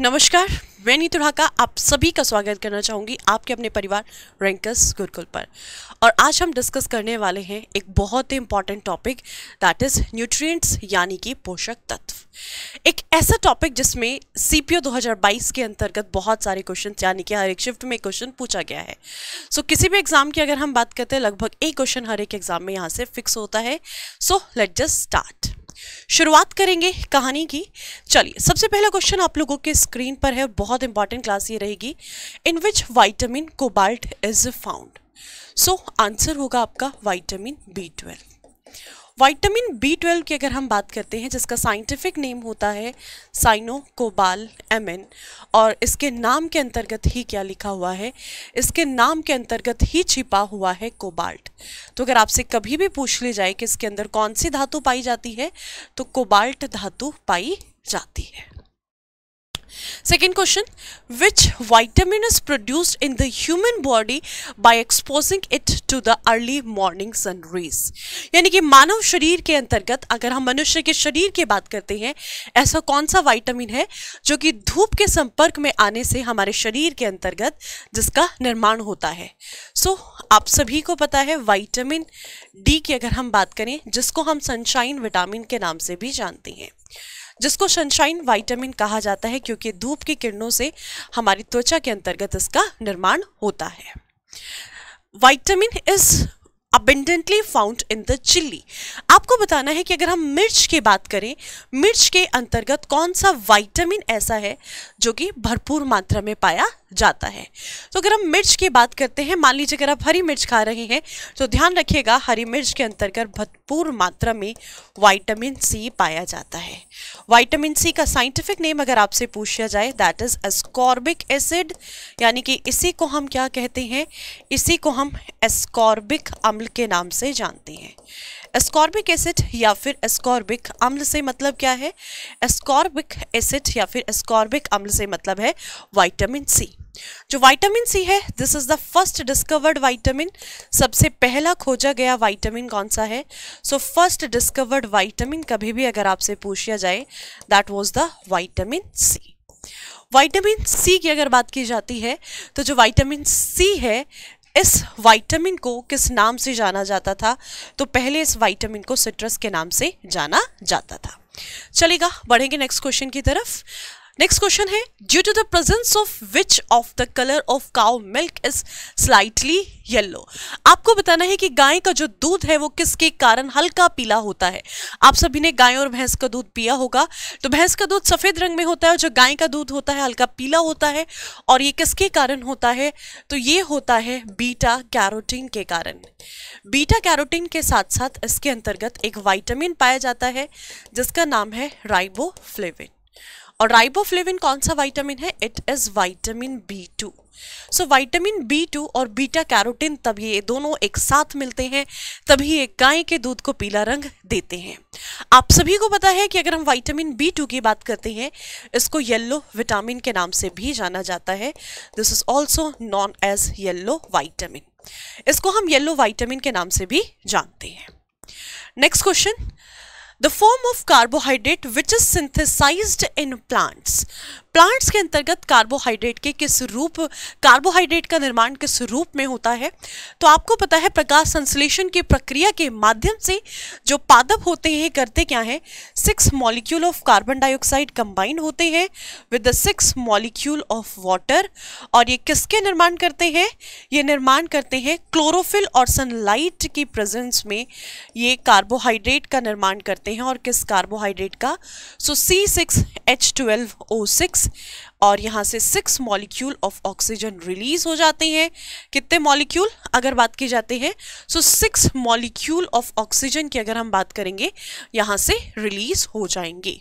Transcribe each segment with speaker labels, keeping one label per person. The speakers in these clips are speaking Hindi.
Speaker 1: नमस्कार मैं नीतु ढाका आप सभी का स्वागत करना चाहूँगी आपके अपने परिवार रैंकस गुरुकुल पर और आज हम डिस्कस करने वाले हैं एक बहुत ही important topic that is nutrients यानी कि पोषक तत्व एक ऐसा टॉपिक जिसमें सीपीओ 2022 के अंतर्गत बहुत सारे क्वेश्चन यानी कि हर एक शिफ्ट में क्वेश्चन पूछा गया है सो so, किसी भी एग्ज़ाम की अगर हम बात करते हैं लगभग एक क्वेश्चन हर एक एग्ज़ाम में यहाँ से फिक्स होता है सो लेट जस्ट स्टार्ट शुरुआत करेंगे कहानी की चलिए सबसे पहला क्वेश्चन आप लोगों के स्क्रीन पर है और बहुत इंपॉर्टेंट क्लास ये रहेगी in which vitamin cobalt is found so answer होगा आपका vitamin B twelve vitamin B twelve की अगर हम बात करते हैं जिसका साइंटिफिक नेम होता है साइनोकोबाल एन और इसके नाम के अंतर्गत ही क्या लिखा हुआ है इसके नाम के अंतर्गत ही छिपा हुआ है कोबाल्ट तो अगर आपसे कभी भी पूछ ली जाए कि इसके अंदर कौन सी धातु पाई जाती है तो कोबाल्ट धातु पाई जाती है second question which vitamin is produced in the human body by exposing it to the early morning sun rays? यानी कि मानव शरीर के अंतर्गत अगर हम मनुष्य के शरीर की बात करते हैं ऐसा कौन सा वाइटामिन है जो कि धूप के संपर्क में आने से हमारे शरीर के अंतर्गत जिसका निर्माण होता है सो so, आप सभी को पता है वाइटामिन डी की अगर हम बात करें जिसको हम सनशाइन विटामिन के नाम से भी जानते हैं जिसको सनशाइन वाइटामिन कहा जाता है क्योंकि धूप की किरणों से हमारी त्वचा के अंतर्गत इसका निर्माण होता है vitamin is abundantly found in the chilli आपको बताना है कि अगर हम मिर्च की बात करें मिर्च के अंतर्गत कौन सा वाइटामिन ऐसा है जो कि भरपूर मात्रा में पाया जाता है तो अगर हम मिर्च की बात करते हैं मान लीजिए अगर आप हरी मिर्च खा रहे हैं तो ध्यान रखिएगा हरी मिर्च के अंतर्गत भरपूर मात्रा में वाइटामिन सी पाया जाता है वाइटामिन सी का साइंटिफिक नेम अगर आपसे पूछा जाए दैट इज़ एस्कॉर्बिक एसिड यानी कि इसी को हम क्या कहते हैं इसी को हम एस्कॉर्बिक अम्ल के नाम से जानते हैं एस्कॉर्बिक एसिड या फिर एस्कॉर्बिक अम्ल से मतलब क्या है एस्कॉर्बिक एसिड या फिर एस्कॉर्बिक अम्ल से मतलब है वाइटामिन सी जो विटामिन सी है this is the first discovered vitamin सबसे पहला खोजा गया विटामिन कौन सा है सो फर्स्ट डिस्कवर्ड विटामिन कभी भी अगर आपसे पूछा जाए that was the vitamin C vitamin C की अगर बात की जाती है तो जो विटामिन सी है इस विटामिन को किस नाम से जाना जाता था तो पहले इस वाइटामिन को सिट्रस के नाम से जाना जाता था चलेगा बढ़ेंगे नेक्स्ट क्वेश्चन की तरफ नेक्स्ट क्वेश्चन है due to the presence of which of the colour of cow milk is slightly yellow आपको बताना है कि गाय का जो दूध है वो किसके कारण हल्का पीला होता है आप सभी ने गाय और भैंस का दूध पिया होगा तो भैंस का दूध सफ़ेद रंग में होता है और जो गाय का दूध होता है हल्का पीला होता है और ये किसके कारण होता है तो ये होता है बीटा कैरोटीन के कारण बीटा कैरोटीन के साथ साथ इसके अंतर्गत एक वाइटामिन पाया जाता है जिसका नाम है राइबोफ्लेविन और राइबोफ्लेविन कौन सा विटामिन है it is vitamin B two so vitamin B two और बीटा कैरोटीन तभी ये दोनों एक साथ मिलते हैं तभी एक गाय के दूध को पीला रंग देते हैं आप सभी को पता है कि अगर हम विटामिन बी टू की बात करते हैं इसको येल्लो विटामिन के नाम से भी जाना जाता है this is also known as yellow vitamin इसको हम येल्लो वाइटामिन के नाम से भी जानते हैं next question the form of carbohydrate which is synthesized in plants plants के अंतर्गत कार्बोहाइड्रेट के किस रूप कार्बोहाइड्रेट का निर्माण किस रूप में होता है तो आपको पता है प्रकाश संश्लेषण की प्रक्रिया के माध्यम से जो पादप होते हैं करते क्या हैं six molecule of carbon dioxide combine होते हैं with the six molecule of water और ये किसके निर्माण करते हैं ये निर्माण करते हैं क्लोरोफिल और सनलाइट की प्रेजेंस में ये कार्बोहाइड्रेट का निर्माण करते हैं और किस कार्बोहाइड्रेट का so C six H twelve O six six और यहाँ से six molecule of oxygen release हो जाते हैं कितने मॉलिक्यूल अगर बात की जाते हैं so six molecule of oxygen की अगर हम बात करेंगे यहाँ से रिलीज हो जाएंगे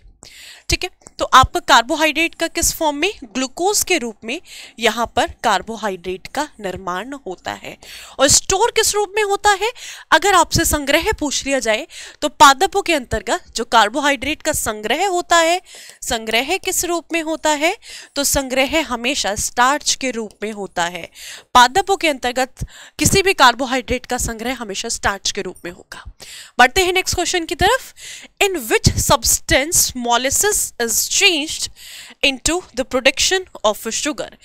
Speaker 1: ठीक है तो आपका कार्बोहाइड्रेट का किस फॉर्म में ग्लूकोज के रूप में यहाँ पर कार्बोहाइड्रेट का निर्माण होता है और स्टोर किस रूप में होता है अगर आपसे संग्रह पूछ लिया जाए तो पादपों के अंतर्गत जो कार्बोहाइड्रेट का संग्रह होता है संग्रह किस रूप में होता है तो संग्रह हमेशा स्टार्च के रूप में होता है पादपों के अंतर्गत किसी भी कार्बोहाइड्रेट का संग्रह हमेशा स्टार्च के रूप में होगा बढ़ते हैं नेक्स्ट क्वेश्चन की तरफ in which substance molasses is changed into the production of sugar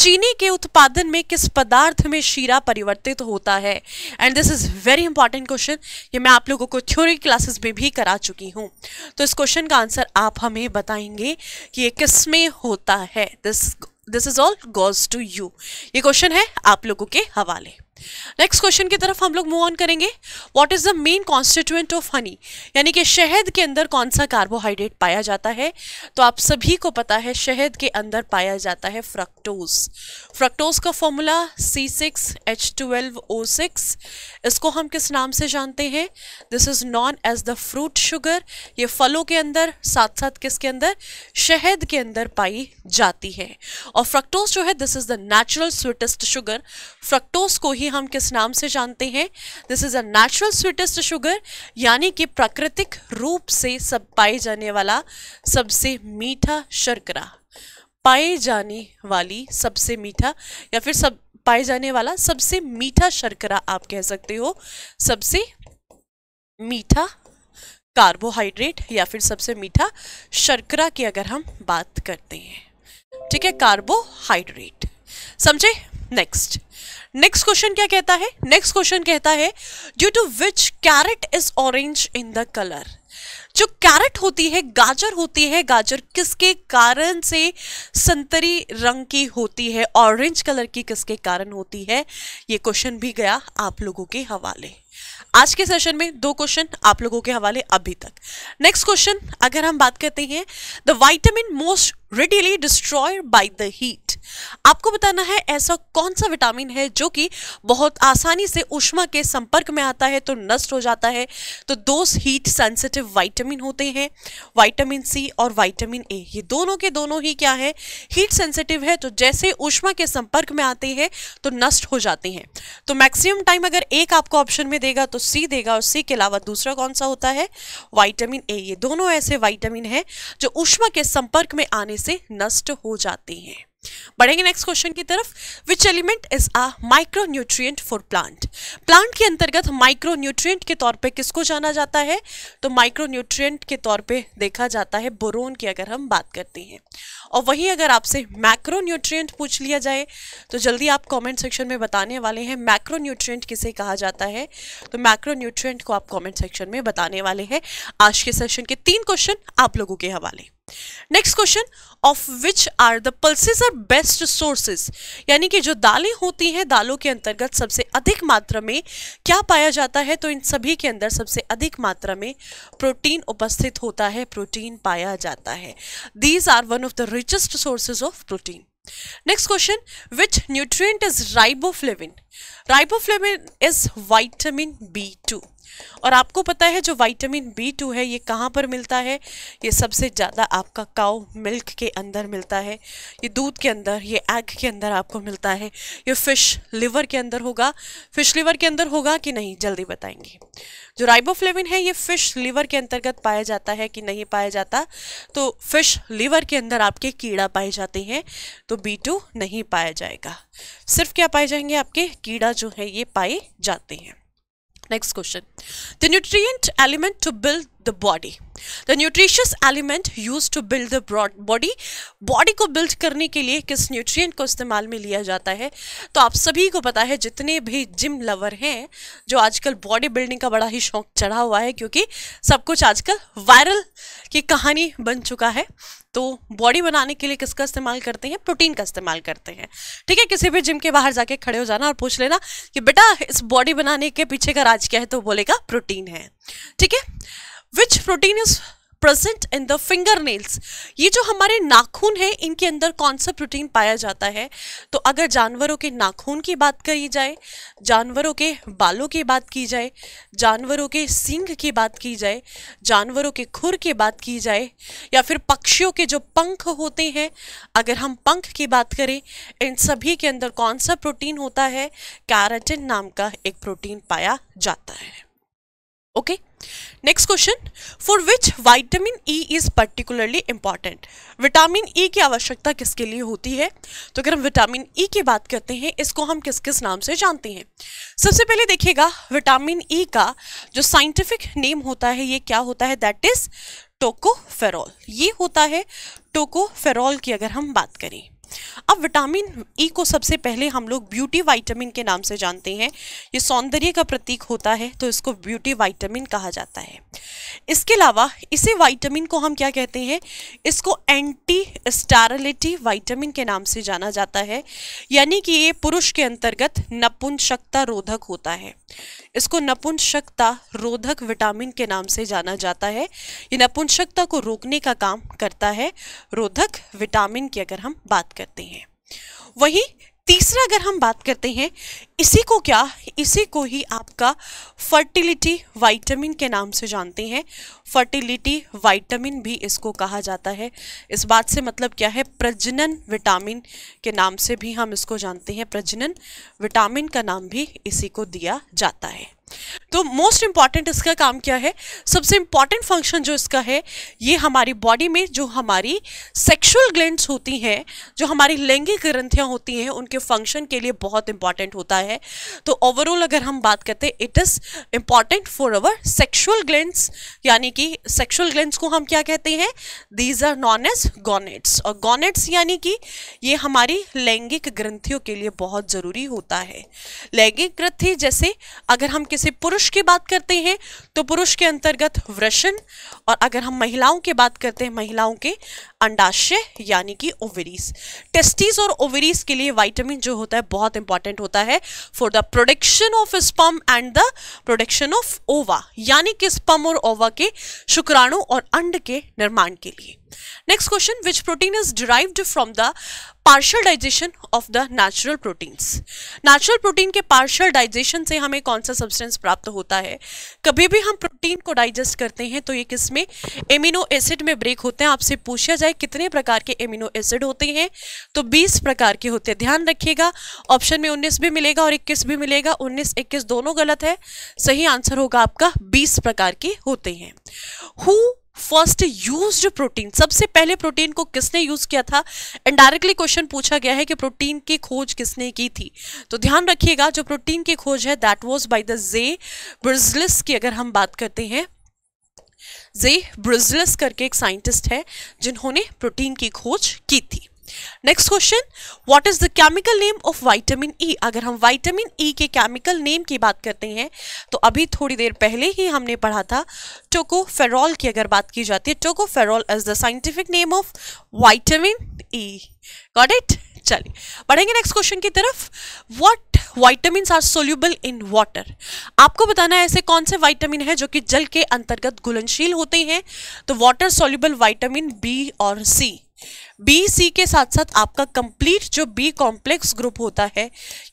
Speaker 1: चीनी के उत्पादन में किस पदार्थ में शीरा परिवर्तित होता है and this is very important question ये मैं आप लोगों को थ्योरी क्लासेस में भी करा चुकी हूँ तो इस क्वेश्चन का आंसर आप हमें बताएंगे कि ये किस में होता है this this is all goes to you ये क्वेश्चन है आप लोगों के हवाले नेक्स्ट क्वेश्चन की तरफ हम लोग मूव ऑन करेंगे what is the main constituent of honey यानी कि शहद के अंदर कौन सा कार्बोहाइड्रेट पाया जाता है तो आप सभी को पता है शहद के अंदर पाया जाता है फ्रक्टोज फ्रक्टोज का formula C six H twelve O six इसको हम किस नाम से जानते हैं this is known as the fruit sugar ये फलों के अंदर साथ साथ किसके अंदर शहद के अंदर पाई जाती है और फ्रक्टोज जो है this is the natural sweetest sugar fructose को ही हम किस नाम से जानते हैं this is a natural sweetest sugar यानी कि प्राकृतिक रूप से सब पाए जाने वाला सबसे मीठा शर्करा पाए जाने वाली सबसे मीठा या फिर सब पाए जाने वाला सबसे मीठा शर्करा आप कह सकते हो सबसे मीठा कार्बोहाइड्रेट या फिर सबसे मीठा शर्करा की अगर हम बात करते हैं ठीक है कार्बोहाइड्रेट समझे नेक्स्ट नेक्स्ट क्वेश्चन क्या कहता है नेक्स्ट क्वेश्चन कहता है due to which carrot is orange in the colour जो कैरेट होती है गाजर होती है गाजर किसके कारण से संतरी रंग की होती है ऑरेंज कलर की किसके कारण होती है ये क्वेश्चन भी गया आप लोगों के हवाले आज के सेशन में दो क्वेश्चन आप लोगों के हवाले अभी तक नेक्स्ट क्वेश्चन अगर हम बात करते हैं the vitamin most readily destroyed by the heat आपको बताना है ऐसा कौन सा विटामिन है जो कि बहुत आसानी से उष्मा के संपर्क में आता है तो नष्ट हो जाता है तो दो हीट सेंसिटिव वाइटामिन होते हैं वाइटामिन सी और वाइटामिन ए ये दोनों के दोनों ही क्या है हीट सेंसिटिव है तो जैसे उष्मा के संपर्क में आते हैं तो नष्ट हो जाते हैं तो मैक्सिमम टाइम अगर एक आपको ऑप्शन में देगा तो सी देगा और सी के अलावा दूसरा कौन सा होता है वाइटामिन ए ये दोनों ऐसे वाइटामिन है जो उष्मा के संपर्क में आने से नष्ट हो जाते हैं बढ़ेंगे नेक्स्ट क्वेश्चन की तरफ which element is a micro nutrient for plant plant के अंतर्गत माइक्रो न्यूट्रियट के तौर पे किसको जाना जाता है तो माइक्रो न्यूट्रियट के तौर पे देखा जाता है बोरोन की अगर हम बात करते हैं और वहीं अगर आपसे मैक्रो न्यूट्रियट पूछ लिया जाए तो जल्दी आप कॉमेंट सेक्शन में बताने वाले हैं मैक्रो न्यूट्रियट किसे कहा जाता है तो मैक्रो न्यूट्रियट को आप कॉमेंट सेक्शन में बताने वाले हैं आज के सेशन के तीन क्वेश्चन आप लोगों के हवाले next question of which are the pulses are best sources यानी कि जो दालें होती हैं दालों के अंतर्गत सबसे अधिक मात्रा में क्या पाया जाता है तो इन सभी के अंदर सबसे अधिक मात्रा में प्रोटीन उपस्थित होता है प्रोटीन पाया जाता है these are one of the richest sources of protein next question which nutrient is riboflavin riboflavin is vitamin B two और आपको पता है जो विटामिन बी टू है ये कहाँ पर मिलता है ये सबसे ज़्यादा आपका काउ मिल्क के अंदर मिलता है ये दूध के अंदर ये एग के अंदर आपको मिलता है ये फ़िश लिवर के अंदर होगा फ़िश लिवर के अंदर होगा कि नहीं जल्दी बताएंगे जो राइबोफ्लेविन है ये फ़िश लिवर के अंतर्गत पाया जाता है कि नहीं पाया जाता तो फ़िश लिवर के अंदर आपके कीड़ा पाए जाते हैं तो बी टू नहीं पाया जाएगा सिर्फ क्या पाए जाएंगे आपके कीड़ा जो है ये पाए जाते हैं Next question. The nutrient element to build the body. The nutritious element used to build the body. Body को build करने के लिए किस nutrient को इस्तेमाल में लिया जाता है तो आप सभी को पता है जितने भी gym lover हैं जो आजकल body building का बड़ा ही शौक चढ़ा हुआ है क्योंकि सब कुछ आजकल viral की कहानी बन चुका है तो बॉडी बनाने के लिए किसका इस्तेमाल करते हैं प्रोटीन का इस्तेमाल करते हैं ठीक है किसी भी जिम के बाहर जाके खड़े हो जाना और पूछ लेना कि बेटा इस बॉडी बनाने के पीछे का राज क्या है तो बोलेगा प्रोटीन है ठीक है which protein is present in the finger nails ये जो हमारे नाखून है इनके अंदर कौन सा प्रोटीन पाया जाता है तो अगर जानवरों के नाखून की बात करी जाए जानवरों के बालों की बात की जाए जानवरों के सींग की बात की जाए जानवरों के खुर की बात की जाए या फिर पक्षियों के जो पंख होते हैं अगर हम पंख की बात करें इन सभी के अंदर कौन सा प्रोटीन होता है कैरेटिन नाम का एक प्रोटीन पाया जाता है okay next question for which vitamin E is particularly important vitamin E की आवश्यकता किसके लिए होती है तो अगर हम विटामिन ई e की बात करते हैं इसको हम किस किस नाम से जानते हैं सबसे पहले देखिएगा विटामिन ई e का जो साइंटिफिक नेम होता है ये क्या होता है दैट इज टोकोफेरॉल ये होता है टोकोफेरॉल की अगर हम बात करें अब विटामिन ई e को सबसे पहले हम लोग ब्यूटी वाइटामिन के नाम से जानते हैं ये सौंदर्य का प्रतीक होता है तो इसको ब्यूटी वाइटामिन कहा जाता है इसके अलावा इसे वाइटामिन को हम क्या कहते हैं इसको एंटी स्टारलिटी वाइटामिन के नाम से जाना जाता है यानी कि ये पुरुष के अंतर्गत नपुंसकता रोधक होता है इसको नपुंसकता रोधक विटामिन के नाम से जाना जाता है ये नपुंसकता को रोकने का काम करता है रोधक विटामिन की अगर हम बात करें करते हैं वहीं तीसरा अगर हम बात करते हैं इसी को क्या इसी को ही आपका फर्टिलिटी वाइटामिन के नाम से जानते हैं फर्टिलिटी वाइटामिन भी इसको कहा जाता है इस बात से मतलब क्या है प्रजनन विटामिन के नाम से भी हम इसको जानते हैं प्रजनन विटामिन का नाम भी इसी को दिया जाता है तो मोस्ट इम्पॉर्टेंट इसका काम क्या है सबसे इम्पॉर्टेंट फंक्शन जो इसका है ये हमारी बॉडी में जो हमारी सेक्सुअल ग्लैंड्स होती हैं जो हमारी लैंगिक ग्रंथियां होती हैं उनके फंक्शन के लिए बहुत इंपॉर्टेंट होता है तो ओवरऑल अगर हम बात करते हैं it is important for our sexual glands यानी कि सेक्शुअल ग्लैंड्स को हम क्या कहते हैं these are known as gonads और गोनेट्स यानी कि ये हमारी लैंगिक ग्रंथियों के लिए बहुत ज़रूरी होता है लैंगिक ग्रंथि जैसे अगर हम किसी पुरुष की बात करते हैं तो पुरुष के अंतर्गत वृषण और अगर हम महिलाओं की बात करते हैं महिलाओं के अंडाशय यानी कि ओवरीज टेस्टिस और ओवरीज के लिए वाइटामिन जो होता है बहुत इंपॉर्टेंट होता है for the production of sperm and the production of ova यानी कि स्पम और ओवा के शुक्राणु और अंड के निर्माण के लिए next question which protein is derived from the partial digestion of the natural proteins natural protein के पार्शल डाइजेशन से हमें कौन सा सब्सटेंस प्राप्त होता है कभी भी हम प्रोटीन को डाइजेस्ट करते हैं तो ये किस में एमिनो एसिड में ब्रेक होते हैं आपसे पूछा जाए कितने प्रकार के एमिनो एसिड होते हैं तो 20 प्रकार के होते हैं ध्यान रखिएगा ऑप्शन में 19 भी मिलेगा और 21 भी मिलेगा 19 21 दोनों गलत है सही आंसर होगा आपका 20 प्रकार के होते हैं हु फर्स्ट यूज प्रोटीन सबसे पहले प्रोटीन को किसने यूज किया था इनडायरेक्टली क्वेश्चन पूछा गया है कि प्रोटीन की खोज किसने की थी तो ध्यान रखिएगा जो प्रोटीन की खोज है that was by the J Berzelius की अगर हम बात करते हैं जे ब्रिजलिस करके एक साइंटिस्ट है जिन्होंने प्रोटीन की खोज की थी next question what is the chemical name of vitamin E अगर हम वाइटामिन ई e के केमिकल नेम की बात करते हैं तो अभी थोड़ी देर पहले ही हमने पढ़ा था टोकोफेरॉल की अगर बात की जाती है tocopherol is the scientific name of vitamin E got it चलिए बढ़ेंगे नेक्स्ट क्वेश्चन की तरफ what vitamin are soluble in water आपको बताना है ऐसे कौन से वाइटामिन है जो कि जल के अंतर्गत घुलनशील होते हैं तो वाटर सोल्यूबल वाइटामिन बी और सी बी सी के साथ साथ आपका कंप्लीट जो बी कॉम्प्लेक्स ग्रुप होता है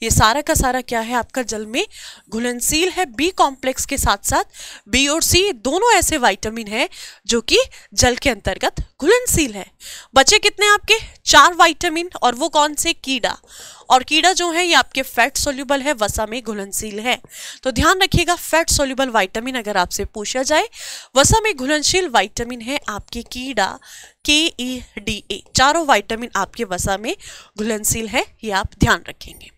Speaker 1: ये सारा का सारा क्या है आपका जल में घुलनशील है बी कॉम्प्लेक्स के साथ साथ बी और सी दोनों ऐसे वाइटामिन हैं जो कि जल के अंतर्गत घुलनशील है बचे कितने आपके चार वाइटामिन और वो कौन से कीड़ा और कीड़ा जो है ये आपके फैट सोल्यूबल है वसा में घुलनशील है तो ध्यान रखिएगा फैट सोल्यूबल वाइटामिन अगर आपसे पूछा जाए वसा में घुलनशील वाइटामिन है आपके कीड़ा के ई डी ए चारों वाइटामिन आपके वसा में घुलनशील है ये आप ध्यान रखेंगे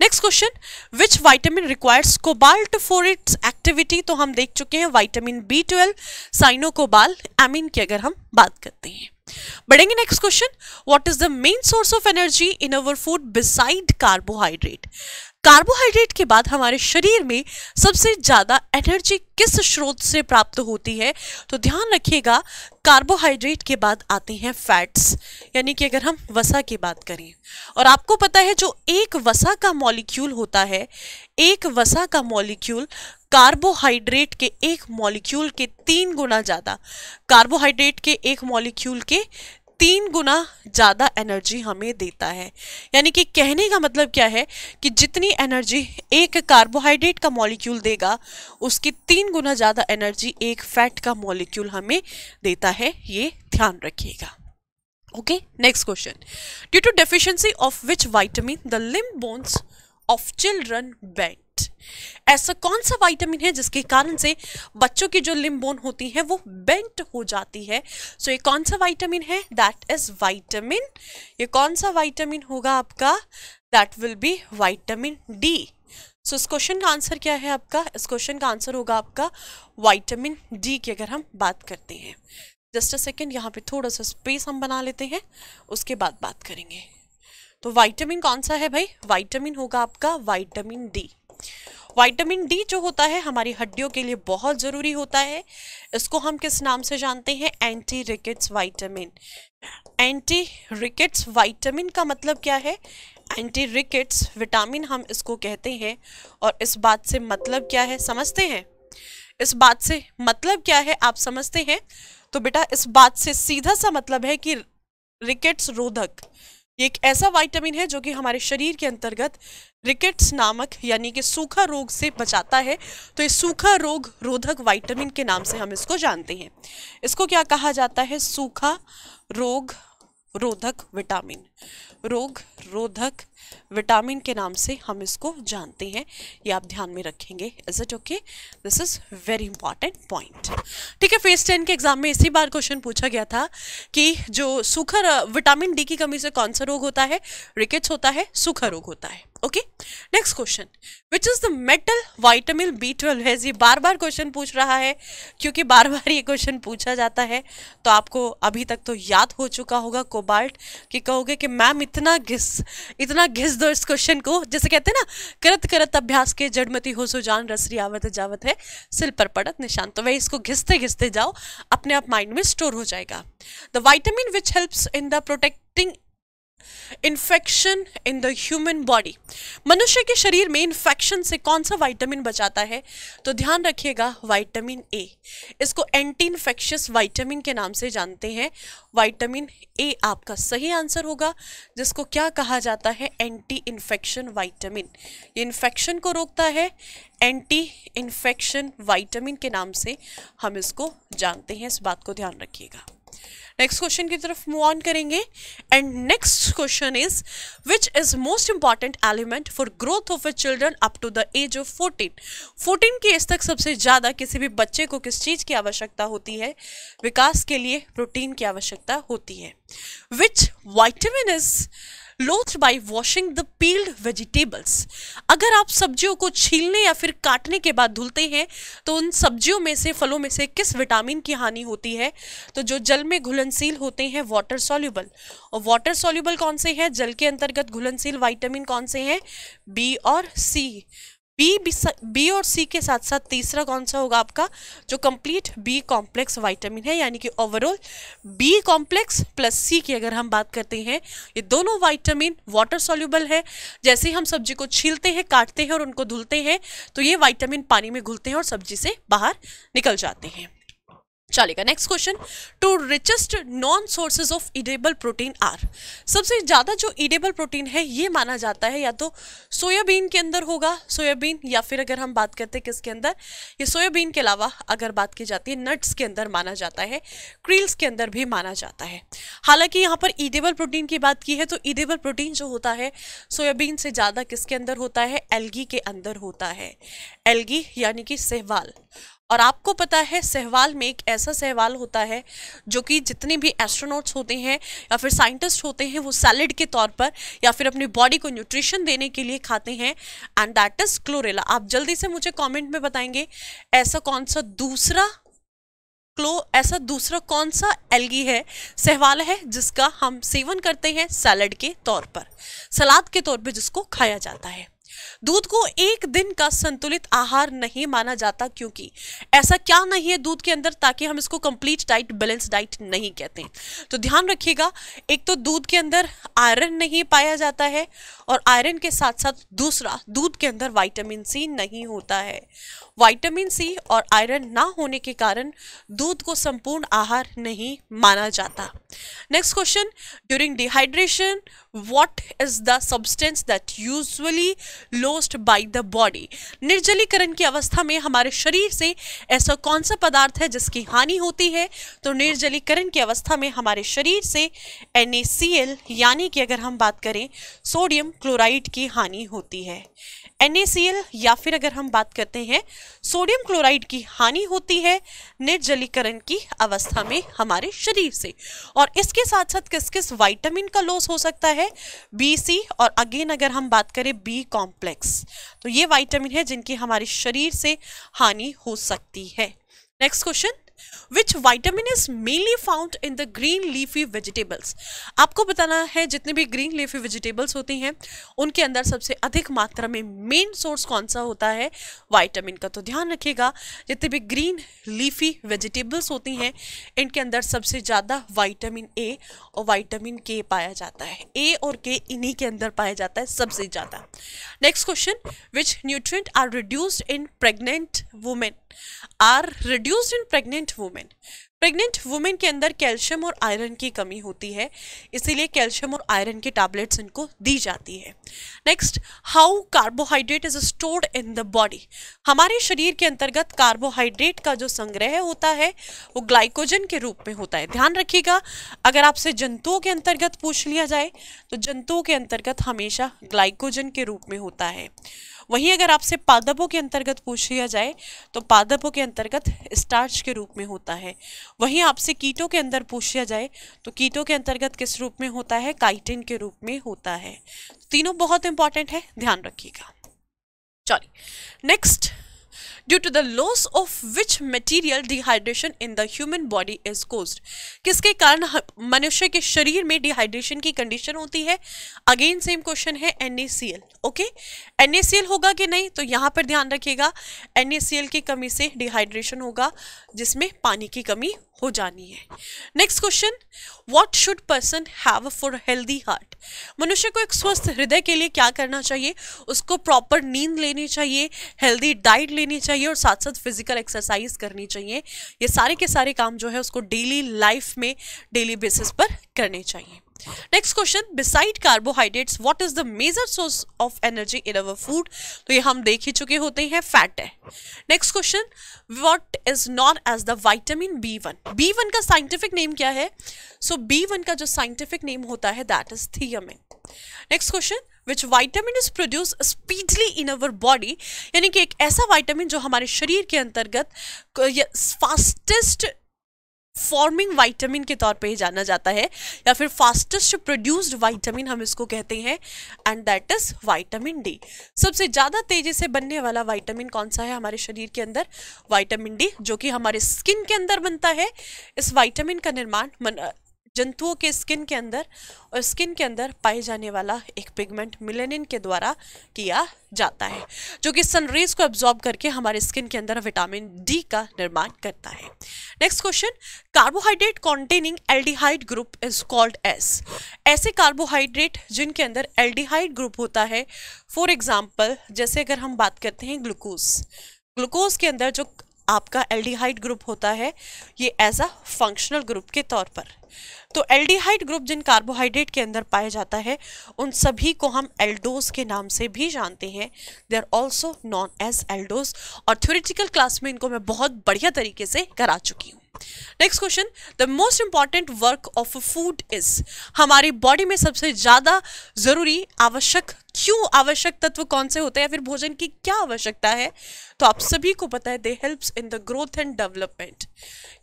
Speaker 1: next question which vitamin requires cobalt for its activity तो हम देख चुके हैं vitamin B twelve cyanocobalamin की अगर हम बात करते हैं बढ़ेंगे next question what is the main source of energy in our food beside carbohydrate carbohydrate के बाद हमारे शरीर में सबसे ज़्यादा एनर्जी किस स्रोत से प्राप्त होती है तो ध्यान रखिएगा कार्बोहाइड्रेट के बाद आते हैं फैट्स यानी कि अगर हम वसा की बात करें और आपको पता है जो एक वसा का मॉलिक्यूल होता है एक वसा का मॉलिक्यूल कार्बोहाइड्रेट के एक मॉलिक्यूल के तीन गुना ज़्यादा कार्बोहाइड्रेट के एक मॉलिक्यूल के तीन गुना ज़्यादा एनर्जी हमें देता है यानी कि कहने का मतलब क्या है कि जितनी एनर्जी एक कार्बोहाइड्रेट का मॉलिक्यूल देगा उसकी तीन गुना ज़्यादा एनर्जी एक फैट का मॉलिक्यूल हमें देता है ये ध्यान रखिएगा okay next question due to deficiency of which vitamin the limb bones of children bend ऐसा कौन सा वाइटामिन है जिसके कारण से बच्चों की जो लिम्बोन होती है वो बेंट हो जाती है सो so, ये कौन सा वाइटामिन है दैट इज वाइटामिन ये कौन सा वाइटामिन होगा आपका that will be vitamin D so इस क्वेश्चन का आंसर क्या है आपका इस क्वेश्चन का आंसर होगा आपका वाइटामिन डी की अगर हम बात करते हैं जस्ट अ सेकेंड यहाँ पे थोड़ा सा स्पेस हम बना लेते हैं उसके बाद बात करेंगे तो वाइटामिन कौन सा है भाई वाइटामिन होगा आपका वाइटामिन डी विटामिन डी जो होता है हमारी हड्डियों के लिए बहुत ज़रूरी होता है इसको हम किस नाम से जानते हैं anti rickets vitamin anti rickets vitamin का मतलब क्या है एंटी रिकेट्स विटामिन हम इसको कहते हैं और इस बात से मतलब क्या है समझते हैं इस बात से मतलब क्या है आप समझते हैं तो बेटा इस बात से सीधा सा मतलब है कि रिकेट्स रोधक ये एक ऐसा विटामिन है जो कि हमारे शरीर के अंतर्गत रिकेट्स नामक यानी कि सूखा रोग से बचाता है तो ये सूखा रोग रोधक विटामिन के नाम से हम इसको जानते हैं इसको क्या कहा जाता है सूखा रोग रोधक विटामिन रोग रोधक विटामिन के नाम से हम इसको जानते हैं ये आप ध्यान में रखेंगे is it okay this is very important point ठीक है फेस टेन के एग्जाम में इसी बार क्वेश्चन पूछा गया था कि जो सूखा विटामिन डी की कमी से कौन सा रोग होता है रिकेट्स होता है सूखा रोग होता है okay next question which is the metal vitamin B twelve है जी बार बार क्वेश्चन पूछ रहा है क्योंकि बार बार ये क्वेश्चन पूछा जाता है तो आपको अभी तक तो याद हो चुका होगा कोबाल्ट कि कहोगे कि मैम इतना घिस इतना घिस दो इस क्वेश्चन को जैसे कहते हैं ना करत करत अभ्यास के जड़मती हो सो जान रसरी आवत जावत है सिल पर पड़त निशान तो वही इसको घिसते घिसते जाओ अपने आप माइंड में स्टोर हो जाएगा the vitamin which helps in the protecting infection in the human body मनुष्य के शरीर में इन्फेक्शन से कौन सा वाइटामिन बचाता है तो ध्यान रखिएगा वाइटामिन ए इसको एंटी इन्फेक्शियस वाइटामिन के नाम से जानते हैं वाइटामिन ए आपका सही आंसर होगा जिसको क्या कहा जाता है एंटी इन्फेक्शन वाइटामिन ये इन्फेक्शन को रोकता है एंटी इन्फेक्शन वाइटामिन के नाम से हम इसको जानते हैं इस बात को ध्यान रखिएगा नेक्स्ट क्वेश्चन की तरफ मूव ऑन करेंगे and next question is which is most important element for growth of a children up to the age of fourteen fourteen की एज तक सबसे ज़्यादा किसी भी बच्चे को किस चीज़ की आवश्यकता होती है विकास के लिए प्रोटीन की आवश्यकता होती है which vitamin is lost by washing the peeled vegetables अगर आप सब्जियों को छीलने या फिर काटने के बाद धुलते हैं तो उन सब्जियों में से फलों में से किस विटामिन की हानि होती है तो जो जल में घुलनशील होते हैं वाटर सॉल्यूबल और वाटर सॉल्यूबल कौन से हैं जल के अंतर्गत घुलनशील वाइटामिन कौन से हैं बी और सी बी बी और सी के साथ साथ तीसरा कौन सा होगा आपका जो कंप्लीट बी कॉम्प्लेक्स वाइटामिन है यानी कि overall B complex plus C की अगर हम बात करते हैं ये दोनों वाइटामिन वाटर सॉल्यूबल है जैसे हम सब्जी को छीलते हैं काटते हैं और उनको धुलते हैं तो ये वाइटामिन पानी में घुलते हैं और सब्जी से बाहर निकल जाते हैं चलेगा next question two richest known sources of edible protein are सबसे ज़्यादा जो इडेबल प्रोटीन है ये माना जाता है या तो सोयाबीन के अंदर होगा सोयाबीन या फिर अगर हम बात करते हैं किसके अंदर ये सोयाबीन के अलावा अगर बात की जाती है नट्स के अंदर माना जाता है क्रील्स के अंदर भी माना जाता है हालांकि यहाँ पर ईडेबल प्रोटीन की बात की है तो ईडेबल प्रोटीन जो होता है सोयाबीन से ज़्यादा किसके अंदर होता है एल्गी के अंदर होता है एल्गी यानी कि सहवाल और आपको पता है सहवाल में एक ऐसा सहवाल होता है जो कि जितने भी एस्ट्रोनॉट्स होते हैं या फिर साइंटिस्ट होते हैं वो सैलड के तौर पर या फिर अपनी बॉडी को न्यूट्रिशन देने के लिए खाते हैं एंड दैट इज़ क्लोरेला आप जल्दी से मुझे कमेंट में बताएंगे ऐसा कौन सा दूसरा क्लो ऐसा दूसरा कौन सा एल्गी है सहवाल है जिसका हम सेवन करते हैं सैलड के तौर पर सलाद के तौर पर जिसको खाया जाता है दूध को एक दिन का संतुलित आहार नहीं माना जाता क्योंकि ऐसा क्या नहीं है दूध के अंदर ताकि हम इसको कंप्लीट डाइट बैलेंस डाइट नहीं कहते हैं तो ध्यान रखिएगा एक तो दूध के अंदर आयरन नहीं पाया जाता है और आयरन के साथ साथ दूसरा दूध के अंदर वाइटामिन सी नहीं होता है वाइटामिन सी और आयरन ना होने के कारण दूध को संपूर्ण आहार नहीं माना जाता next question during dehydration what is the substance that usually lost by the body निर्जलीकरण की अवस्था में हमारे शरीर से ऐसा कौन सा पदार्थ है जिसकी हानि होती है तो निर्जलीकरण की अवस्था में हमारे शरीर से एन यानी कि अगर हम बात करें सोडियम क्लोराइड की हानि होती है एन या फिर अगर हम बात करते हैं सोडियम क्लोराइड की हानि होती है निर्जलीकरण की अवस्था में हमारे शरीर से और इसके साथ साथ किस किस वाइटामिन का लॉस हो सकता है है बी सी और अगेन अगर हम बात करें बी कॉम्प्लेक्स तो ये वाइटामिन है जिनकी हमारे शरीर से हानि हो सकती है next question which vitamin is mainly found in the green leafy vegetables आपको बताना है जितने भी ग्रीन लीफी वेजिटेबल्स होती हैं उनके अंदर सबसे अधिक मात्रा में मेन सोर्स कौन सा होता है वाइटामिन का तो ध्यान रखिएगा जितने भी ग्रीन लीफी वेजिटेबल्स होती हैं इनके अंदर सबसे ज़्यादा वाइटामिन ए और वाइटामिन के पाया जाता है ए और के इन्हीं के अंदर पाया जाता है सबसे ज़्यादा next question which nutrient are reduced in pregnant women are reduce in pregnant women pregnant women के अंदर कैल्शियम और आयरन की कमी होती है इसीलिए कैल्शियम और आयरन के टैबलेट्स इनको दी जाती है next how carbohydrate is stored in the body हमारे शरीर के अंतर्गत कार्बोहाइड्रेट का जो संग्रह होता है वो ग्लाइकोजन के रूप में होता है ध्यान रखिएगा अगर आपसे जंतुओं के अंतर्गत पूछ लिया जाए तो जंतुओं के अंतर्गत हमेशा ग्लाइकोजन के रूप में होता है वहीं अगर आपसे पादपों के अंतर्गत पूछ लिया जाए तो पादपों के अंतर्गत स्टार्च के रूप में होता है वहीं आपसे कीटों के अंदर पूछ लिया जाए तो कीटों के अंतर्गत किस रूप में होता है काइटिन के रूप में होता है तो तीनों बहुत इंपॉर्टेंट है ध्यान रखिएगा चलिए next due to the loss of which material dehydration in the human body is caused किसके कारण मनुष्य के शरीर में डिहाइड्रेशन की कंडीशन होती है अगेन सेम क्वेश्चन है एन ओके एन होगा कि नहीं तो यहाँ पर ध्यान रखिएगा एन की कमी से डिहाइड्रेशन होगा जिसमें पानी की कमी हो जानी है next question what should person have for healthy heart मनुष्य को एक स्वस्थ हृदय के लिए क्या करना चाहिए उसको प्रॉपर नींद लेनी चाहिए हेल्दी डाइट लेनी चाहिए चाहिए और साथ साथ फिजिकल एक्सरसाइज करनी चाहिए ये सारे के सारे काम जो है उसको डेली लाइफ में डेली बेसिस पर करने चाहिए next question beside carbohydrates what is the major source of energy in our food तो ये हम देख ही चुके होते हैं फैट है next question what is known as the vitamin B one B one का साइंटिफिक नेम क्या है सो बी वन का जो साइंटिफिक नेम होता है that is thiamine next question which vitamin is produce speedily in our body यानी कि एक ऐसा वाइटामिन जो हमारे शरीर के अंतर्गत फास्टेस्ट फॉर्मिंग वाइटामिन के तौर पे ही जाना जाता है या फिर फास्टेस्ट प्रोड्यूस्ड वाइटामिन हम इसको कहते हैं and that is vitamin D सबसे ज़्यादा तेजी से बनने वाला वाइटामिन कौन सा है हमारे शरीर के अंदर वाइटामिन डी जो कि हमारे स्किन के अंदर बनता है इस वाइटामिन का निर्माण जंतुओं के स्किन के अंदर और स्किन के अंदर पाए जाने वाला एक पिगमेंट मिलेनिन के द्वारा किया जाता है जो कि सनरेज को एब्जॉर्ब करके हमारे स्किन के अंदर विटामिन डी का निर्माण करता है next question carbohydrate containing aldehyde group is called as ऐसे कार्बोहाइड्रेट जिनके अंदर एल्डिहाइड ग्रुप होता है फॉर एग्जाम्पल जैसे अगर हम बात करते हैं ग्लूकोज ग्लूकोज के अंदर जो आपका एल्डिहाइड ग्रुप होता है ये एज अ फंक्शनल ग्रुप के तौर पर तो एल्डिहाइड ग्रुप जिन कार्बोहाइड्रेट के अंदर पाया जाता है उन सभी को हम एल्डोज के नाम से भी जानते हैं they are also known as aldose और थ्योरेटिकल क्लास में इनको मैं बहुत बढ़िया तरीके से करा चुकी हूँ next question the most important work of food is हमारी बॉडी में सबसे ज़्यादा ज़रूरी आवश्यक क्यों आवश्यक तत्व कौन से होते हैं या फिर भोजन की क्या आवश्यकता है तो आप सभी को पता है they helps in the growth and development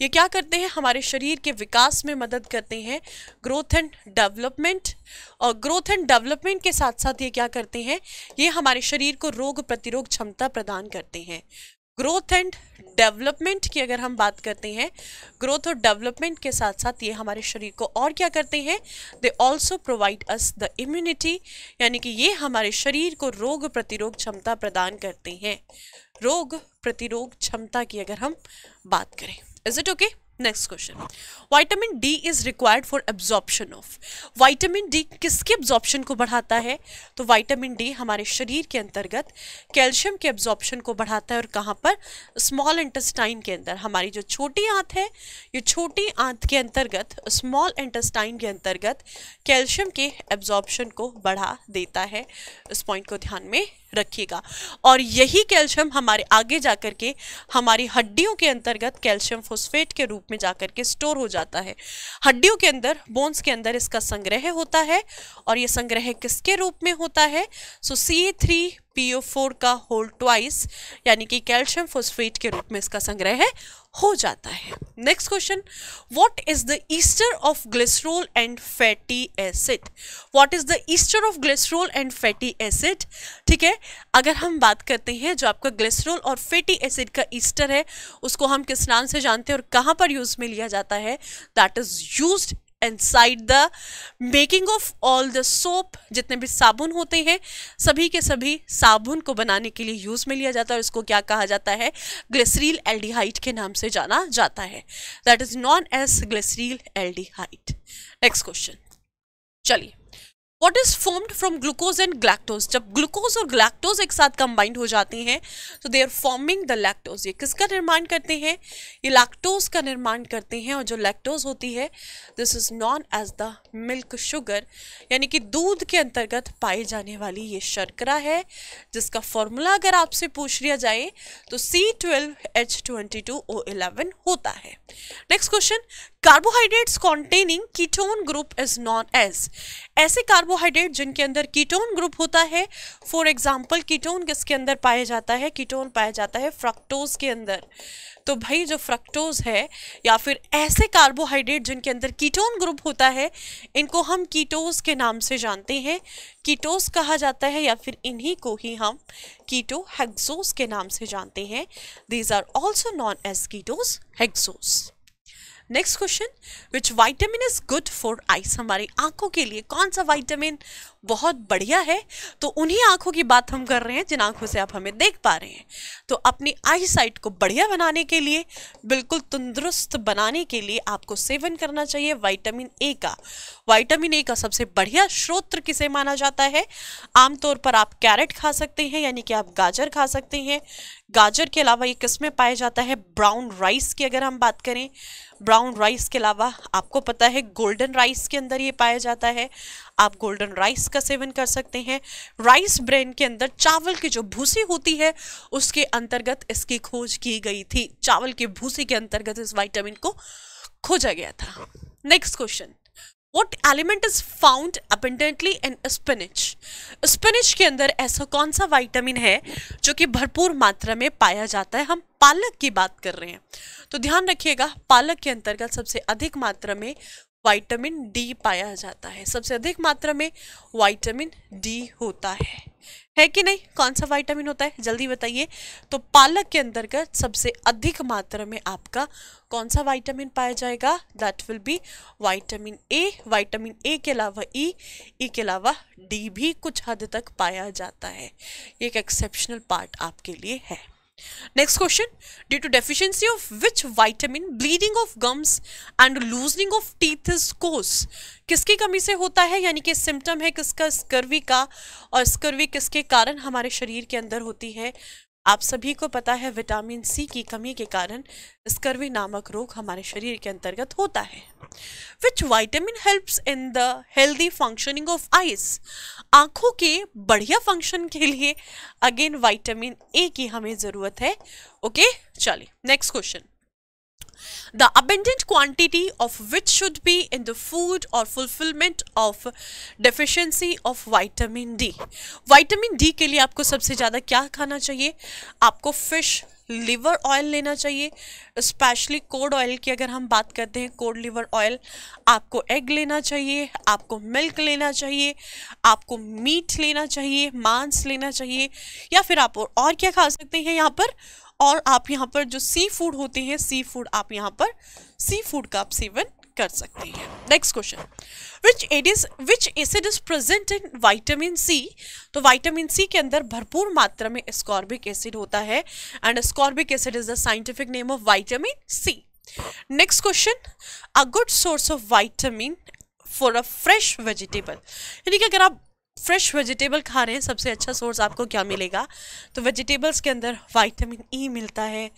Speaker 1: ये क्या करते हैं हमारे शरीर के विकास में मदद करते हैं ग्रोथ एंड डेवलपमेंट और ग्रोथ एंड डेवलपमेंट के साथ साथ ये क्या करते हैं ये हमारे शरीर को रोग प्रतिरोग क्षमता प्रदान करते हैं ग्रोथ एंड डेवलपमेंट की अगर हम बात करते हैं ग्रोथ और डेवलपमेंट के साथ साथ ये हमारे शरीर को और क्या करते हैं they also provide us the immunity यानी कि ये हमारे शरीर को रोग प्रतिरोध क्षमता प्रदान करते हैं रोग प्रतिरोध क्षमता की अगर हम बात करें is it okay next question vitamin D is required for absorption of vitamin D किसके एब्जॉर्प्शन को बढ़ाता है तो वाइटामिन डी हमारे शरीर के अंतर्गत कैल्शियम के एब्जॉर्प्शन को बढ़ाता है और कहाँ पर स्मॉल इंटेस्टाइन के अंदर हमारी जो छोटी आंत है ये छोटी आंत के अंतर्गत स्मॉल इंटेस्टाइन के अंतर्गत कैल्शियम के एब्जॉर्प्शन को बढ़ा देता है इस पॉइंट को ध्यान में रखिएगा और यही कैल्शियम हमारे आगे जा कर के हमारी हड्डियों के अंतर्गत कैल्शियम फोस्फेट के रूप में जा कर के स्टोर हो जाता है हड्डियों के अंदर बोन्स के अंदर इसका संग्रह होता है और ये संग्रह किसके रूप में होता है so C three P O four का होल ट्वाइस यानी कि कैल्शियम फोस्फेट के रूप में इसका संग्रह हो जाता है next question what is the ester of glycerol and fatty acid what is the ester of glycerol and fatty acid ठीक है अगर हम बात करते हैं जो आपका ग्लिसरोल और फैटी एसिड का ईस्टर है उसको हम किस नाम से जानते हैं और कहाँ पर यूज में लिया जाता है that is use inside the making of all the soap जितने भी साबुन होते हैं सभी के सभी साबुन को बनाने के लिए यूज़ में लिया जाता है और इसको क्या कहा जाता है ग्लिसरील एल्डिहाइड के नाम से जाना जाता है that is known as glyceryl aldehyde next question चलिए what is formed from glucose and galactose जब ग्लूकोज और ग्लैक्टोज एक साथ कंबाइंड हो जाती हैं तो they are forming the lactose ये किसका निर्माण करते हैं ये लैक्टोज का निर्माण करते हैं और जो लैक्टोज होती है this is known as the milk sugar यानी कि दूध के अंतर्गत पाई जाने वाली ये शर्करा है जिसका फॉर्मूला अगर आपसे पूछ लिया जाए तो C twelve H twenty two O eleven होता है next question carbohydrates containing ketone group is known as ऐसे कार्बोहाइड्रेट जिनके अंदर कीटोन ग्रुप होता है फॉर एग्जाम्पल कीटोन किसके अंदर पाया जाता है कीटोन पाया जाता है फ्रक्टोज के अंदर तो भाई जो फ्रक्टोज है या फिर ऐसे कार्बोहाइड्रेट जिनके अंदर कीटोन ग्रुप होता है इनको हम कीटोज के नाम से जानते हैं कीटोज कहा जाता है या फिर इन्हीं को ही हम कीटो हेक्सोस के नाम से जानते हैं these are also known as ketose hexose next question which vitamin is good for eyes हमारी आंखों के लिए कौन सा वाइटामिन बहुत बढ़िया है तो उन्हीं आँखों की बात हम कर रहे हैं जिन आंखों से आप हमें देख पा रहे हैं तो अपनी आई साइट को बढ़िया बनाने के लिए बिल्कुल तंदुरुस्त बनाने के लिए आपको सेवन करना चाहिए वाइटामिन ए का वाइटामिन ए का सबसे बढ़िया स्रोत्र किसे माना जाता है आमतौर पर आप कैरेट खा सकते हैं यानी कि आप गाजर खा सकते हैं गाजर के अलावा ये किस में पाया जाता है ब्राउन राइस की अगर हम बात करें ब्राउन राइस के अलावा आपको पता है गोल्डन राइस के अंदर ये पाया जाता है आप गोल्डन राइस का सेवन कर सकते हैं राइस ब्रेन के अंदर चावल की जो भूसी होती है उसके अंतर्गत इसकी खोज की गई थी चावल के भूसी के अंतर्गत इस वाइटामिन को खोजा गया था next question what element is found abundantly in spinach spinach के अंदर ऐसा कौन सा वाइटामिन है जो कि भरपूर मात्रा में पाया जाता है हम पालक की बात कर रहे हैं तो ध्यान रखिएगा पालक के अंतर्गत सबसे अधिक मात्रा में वाइटामिन डी पाया जाता है सबसे अधिक मात्रा में वाइटामिन डी होता है है कि नहीं कौन सा वाइटामिन होता है जल्दी बताइए तो पालक के अंतर्गत सबसे अधिक मात्रा में आपका कौन सा वाइटामिन पाया जाएगा that will be vitamin A vitamin A के अलावा ई e, ई e के अलावा डी भी कुछ हद तक पाया जाता है एक एक्सेप्शनल पार्ट आपके लिए है next question due to deficiency of which vitamin bleeding of gums and loosening of teeth is कोर्स किसकी कमी से होता है यानी कि सिम्टम है किसका स्कर्वी का और स्कर्वी किसके कारण हमारे शरीर के अंदर होती है आप सभी को पता है विटामिन सी की कमी के कारण स्कर्वी नामक रोग हमारे शरीर के अंतर्गत होता है which vitamin helps in the healthy functioning of eyes आँखों के बढ़िया फंक्शन के लिए अगेन वाइटामिन ए की हमें ज़रूरत है ओके चलिए next question the abundant quantity of which should be in the food or fulfillment of deficiency of vitamin D. Vitamin D के लिए आपको सबसे ज़्यादा क्या खाना चाहिए आपको फिश लिवर ऑयल लेना चाहिए स्पेशली कोड ऑयल की अगर हम बात करते हैं कोड लिवर ऑयल आपको एग लेना चाहिए आपको मिल्क लेना चाहिए आपको मीट लेना चाहिए मांस लेना चाहिए या फिर आप और क्या खा सकते हैं यहाँ पर और आप यहाँ पर जो सी फूड होते हैं सी फूड आप यहाँ पर सी फूड का आप सेवन कर सकते हैं next question which is which acid is present in vitamin C तो वाइटामिन सी के अंदर भरपूर मात्रा में स्कॉर्बिक एसिड होता है and ascorbic acid is the scientific name of vitamin C next question a good source of vitamin for a fresh vegetable यानी कि अगर आप फ्रेश वेजिटेबल खा रहे हैं सबसे अच्छा सोर्स आपको क्या मिलेगा तो वेजिटेबल्स के अंदर विटामिन ई e मिलता है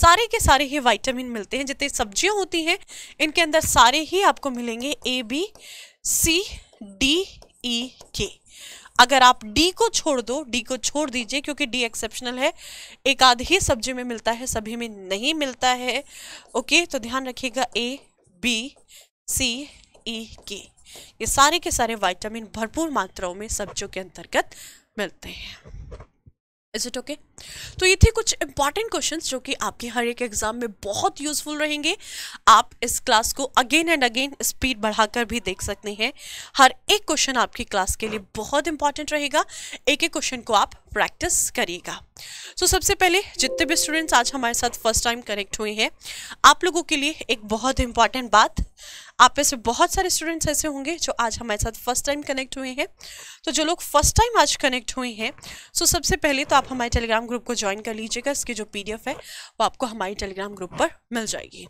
Speaker 1: सारे के सारे ही विटामिन मिलते हैं जितनी सब्जियां होती हैं इनके अंदर सारे ही आपको मिलेंगे A B C D E के अगर आप डी को छोड़ दो डी को छोड़ दीजिए क्योंकि डी एक्सेप्शनल है एक आध ही सब्जी में मिलता है सभी में नहीं मिलता है ओके तो ध्यान रखिएगा ए बी सी ई के ये सारे के सारे वाइटामिन भरपूर मात्राओं में सब्जियों के अंतर्गत मिलते हैं इज इट ओके तो ये थे कुछ इंपॉर्टेंट क्वेश्चन जो कि आपके हर एक एग्जाम में बहुत यूजफुल रहेंगे आप इस क्लास को अगेन एंड अगेन स्पीड बढ़ाकर भी देख सकते हैं हर एक क्वेश्चन आपकी क्लास के लिए बहुत इंपॉर्टेंट रहेगा एक एक क्वेश्चन को आप प्रैक्टिस करिएगा सो so, सबसे पहले जितने भी स्टूडेंट्स आज हमारे साथ फर्स्ट टाइम कनेक्ट हुए हैं आप लोगों के लिए एक बहुत इंपॉर्टेंट बात आप में से बहुत सारे स्टूडेंट्स ऐसे होंगे जो आज हमारे साथ फर्स्ट टाइम कनेक्ट हुए हैं तो जो लोग फर्स्ट टाइम आज कनेक्ट हुए हैं सो सबसे पहले तो आप हमारे टेलीग्राम ग्रुप को ज्वाइन कर लीजिएगा इसकी जो पी है वो आपको हमारे टेलीग्राम ग्रुप पर मिल जाएगी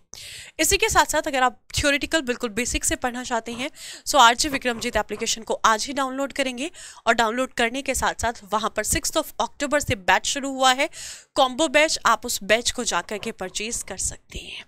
Speaker 1: इसी के साथ साथ अगर आप थियोरिटिकल बिल्कुल बेसिक से पढ़ना चाहते हैं so R G Vikramjeet application को आज ही डाउनलोड करेंगे और डाउनलोड करने के साथ साथ वहाँ पर सिक्स ऑफ अक्टूबर से बैच शुरू हुआ है कॉम्बो बैच आप उस बैच को जा कर के परचेज कर सकते हैं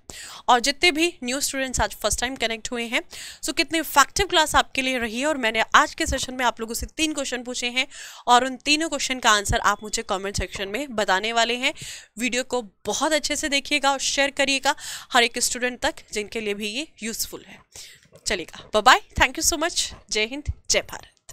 Speaker 1: और जितने भी न्यू स्टूडेंट्स आज फर्स्ट टाइम कनेक्ट हुए हैं सो कितनी इफेक्टिव क्लास आपके लिए रही है और मैंने आज के सेशन में आप लोगों से तीन क्वेश्चन पूछे हैं और उन तीनों क्वेश्चन का आंसर आप मुझे कॉमेंट सेक्शन में बताने वाले हैं वीडियो को बहुत अच्छे से देखिएगा और शेयर करिएगा हर एक स्टूडेंट तक जिनके लिए भी ये यूज़फुल है चलेगा bye thank you so much जय हिंद जय भारत